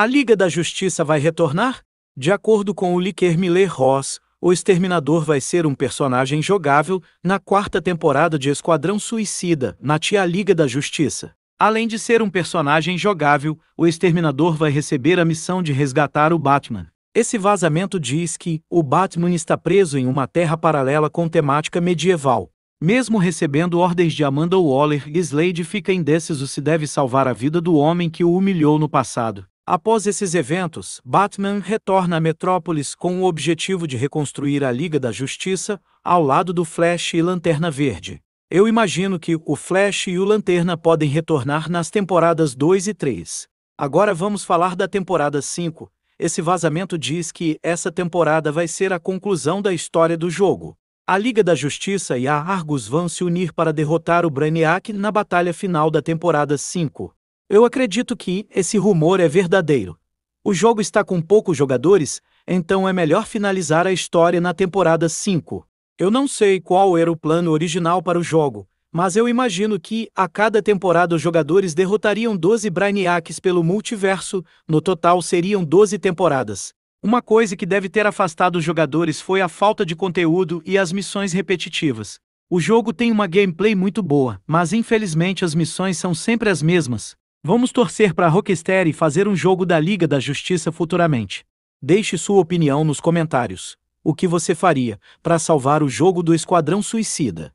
A Liga da Justiça vai retornar? De acordo com o Liker Miller Ross, o Exterminador vai ser um personagem jogável na quarta temporada de Esquadrão Suicida, na Tia Liga da Justiça. Além de ser um personagem jogável, o Exterminador vai receber a missão de resgatar o Batman. Esse vazamento diz que o Batman está preso em uma terra paralela com temática medieval. Mesmo recebendo ordens de Amanda Waller, Slade fica indeciso se deve salvar a vida do homem que o humilhou no passado. Após esses eventos, Batman retorna à Metrópolis com o objetivo de reconstruir a Liga da Justiça, ao lado do Flash e Lanterna Verde. Eu imagino que o Flash e o Lanterna podem retornar nas temporadas 2 e 3. Agora vamos falar da temporada 5. Esse vazamento diz que essa temporada vai ser a conclusão da história do jogo. A Liga da Justiça e a Argus vão se unir para derrotar o Brainiac na batalha final da temporada 5. Eu acredito que esse rumor é verdadeiro. O jogo está com poucos jogadores, então é melhor finalizar a história na temporada 5. Eu não sei qual era o plano original para o jogo, mas eu imagino que, a cada temporada, os jogadores derrotariam 12 Brainiacs pelo multiverso, no total seriam 12 temporadas. Uma coisa que deve ter afastado os jogadores foi a falta de conteúdo e as missões repetitivas. O jogo tem uma gameplay muito boa, mas infelizmente as missões são sempre as mesmas. Vamos torcer para a Rocksteady fazer um jogo da Liga da Justiça futuramente. Deixe sua opinião nos comentários. O que você faria para salvar o jogo do Esquadrão Suicida?